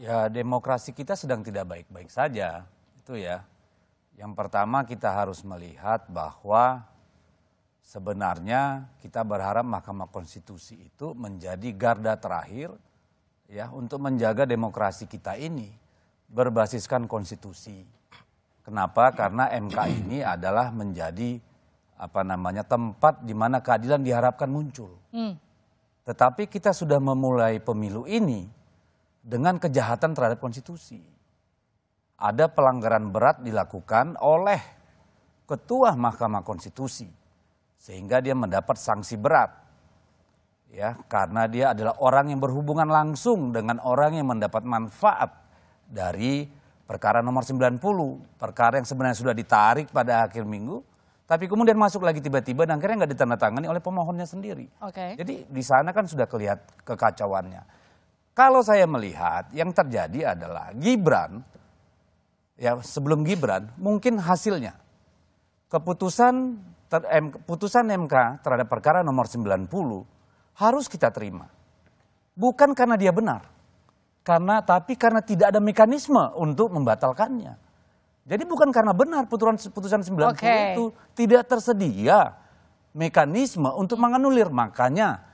Ya demokrasi kita sedang tidak baik-baik saja, itu ya. Yang pertama kita harus melihat bahwa sebenarnya kita berharap Mahkamah Konstitusi itu menjadi garda terakhir ya untuk menjaga demokrasi kita ini berbasiskan konstitusi. Kenapa? Karena MK ini adalah menjadi apa namanya tempat di mana keadilan diharapkan muncul. Hmm. Tetapi kita sudah memulai pemilu ini dengan kejahatan terhadap konstitusi. Ada pelanggaran berat dilakukan oleh ketua Mahkamah Konstitusi sehingga dia mendapat sanksi berat. Ya, karena dia adalah orang yang berhubungan langsung dengan orang yang mendapat manfaat dari perkara nomor 90, perkara yang sebenarnya sudah ditarik pada akhir minggu, tapi kemudian masuk lagi tiba-tiba dan akhirnya nggak ditandatangani oleh pemohonnya sendiri. Okay. Jadi di sana kan sudah kelihatan kekacauannya. Kalau saya melihat yang terjadi adalah Gibran, ya sebelum Gibran mungkin hasilnya keputusan ter, putusan MK terhadap perkara nomor 90 harus kita terima. Bukan karena dia benar, karena tapi karena tidak ada mekanisme untuk membatalkannya. Jadi bukan karena benar putusan putusan 90 okay. itu tidak tersedia mekanisme untuk menganulir makanya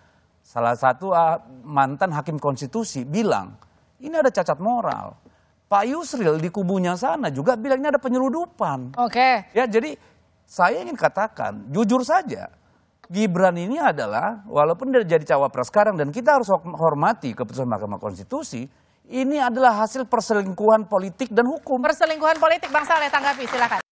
salah satu ah, mantan hakim konstitusi bilang ini ada cacat moral. Pak Yusril di kubunya sana juga bilang ini ada penyeludupan. Oke. Okay. Ya jadi saya ingin katakan jujur saja Gibran ini adalah walaupun dia jadi cawapres sekarang dan kita harus hormati keputusan Mahkamah Konstitusi ini adalah hasil perselingkuhan politik dan hukum. Perselingkuhan politik Bang Saleh tanggapi silakan.